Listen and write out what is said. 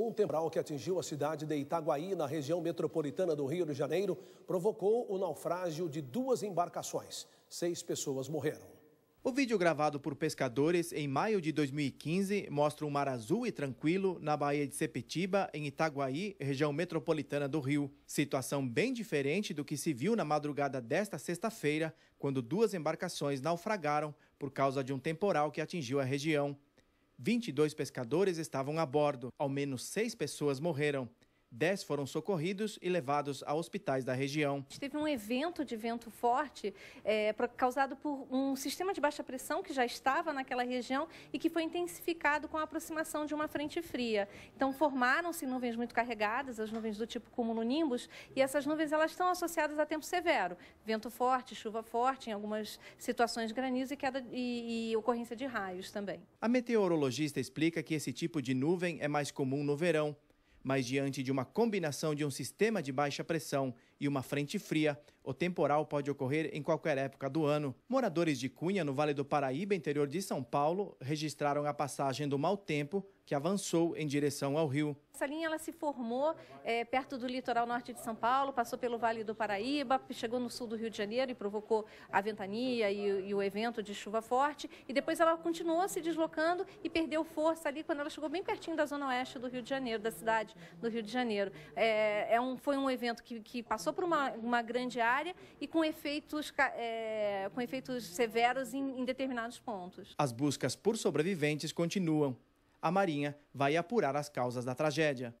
Um temporal que atingiu a cidade de Itaguaí, na região metropolitana do Rio de Janeiro, provocou o naufrágio de duas embarcações. Seis pessoas morreram. O vídeo gravado por pescadores em maio de 2015 mostra um mar azul e tranquilo na Baía de Sepetiba, em Itaguaí, região metropolitana do Rio. Situação bem diferente do que se viu na madrugada desta sexta-feira, quando duas embarcações naufragaram por causa de um temporal que atingiu a região. 22 pescadores estavam a bordo, ao menos seis pessoas morreram. Dez foram socorridos e levados a hospitais da região. Teve um evento de vento forte é, causado por um sistema de baixa pressão que já estava naquela região e que foi intensificado com a aproximação de uma frente fria. Então formaram-se nuvens muito carregadas, as nuvens do tipo cumulonimbus, e essas nuvens elas estão associadas a tempo severo, vento forte, chuva forte, em algumas situações granizo e queda e, e ocorrência de raios também. A meteorologista explica que esse tipo de nuvem é mais comum no verão mas diante de uma combinação de um sistema de baixa pressão e uma frente fria, o temporal pode ocorrer em qualquer época do ano. Moradores de Cunha, no Vale do Paraíba, interior de São Paulo, registraram a passagem do mau tempo que avançou em direção ao rio. Essa linha ela se formou é, perto do litoral norte de São Paulo, passou pelo Vale do Paraíba, chegou no sul do Rio de Janeiro e provocou a ventania e, e o evento de chuva forte. E depois ela continuou se deslocando e perdeu força ali quando ela chegou bem pertinho da zona oeste do Rio de Janeiro, da cidade do Rio de Janeiro. É, é um, foi um evento que, que passou por uma, uma, grande área e com efeitos, é, com efeitos severos em, em determinados pontos. As buscas por sobreviventes continuam a Marinha vai apurar as causas da tragédia.